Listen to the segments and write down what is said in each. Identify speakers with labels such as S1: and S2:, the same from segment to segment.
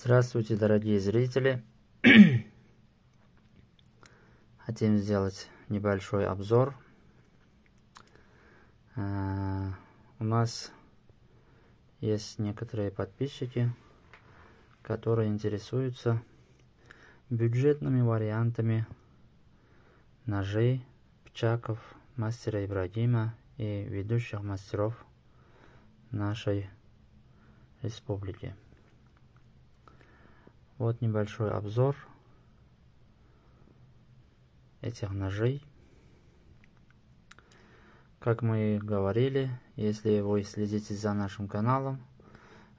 S1: Здравствуйте, дорогие зрители! Хотим сделать небольшой обзор. Э, у нас есть некоторые подписчики, которые интересуются бюджетными вариантами ножей Пчаков, мастера Ибрагима и ведущих мастеров нашей республики. Вот небольшой обзор этих ножей. Как мы говорили, если вы следите за нашим каналом,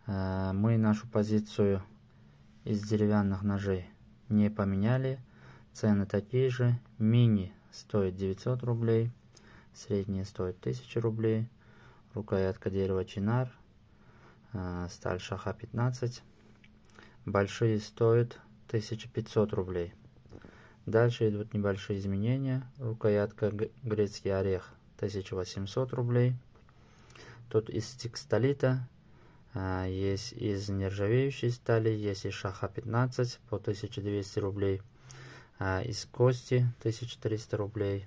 S1: э, мы нашу позицию из деревянных ножей не поменяли. Цены такие же. Мини стоит 900 рублей, средние стоят 1000 рублей, рукоятка дерева чинар, э, сталь шаха 15 Большие стоят 1500 рублей. Дальше идут небольшие изменения. Рукоятка грецкий орех 1800 рублей. Тут из текстолита, а, есть из нержавеющей стали, есть из шаха 15 по 1200 рублей. А, из кости 1300 рублей,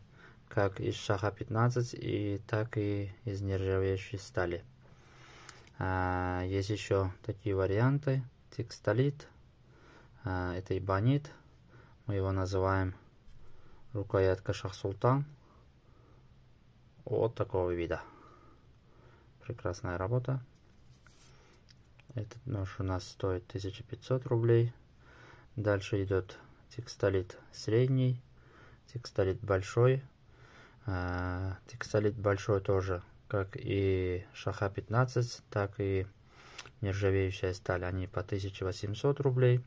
S1: как из шаха 15 и так и из нержавеющей стали. А, есть еще такие варианты текстолит, э, это эбонит, мы его называем рукоятка шахсултан вот такого вида. Прекрасная работа. Этот нож у нас стоит 1500 рублей. Дальше идет текстолит средний, текстолит большой. Э, текстолит большой тоже, как и шаха 15, так и нержавеющая сталь, они по 1800 рублей.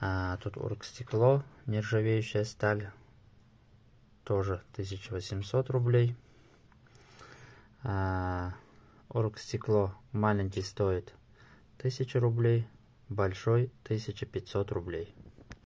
S1: А, тут оргстекло, нержавеющая сталь, тоже 1800 рублей. А, оргстекло маленький стоит 1000 рублей, большой 1500 рублей.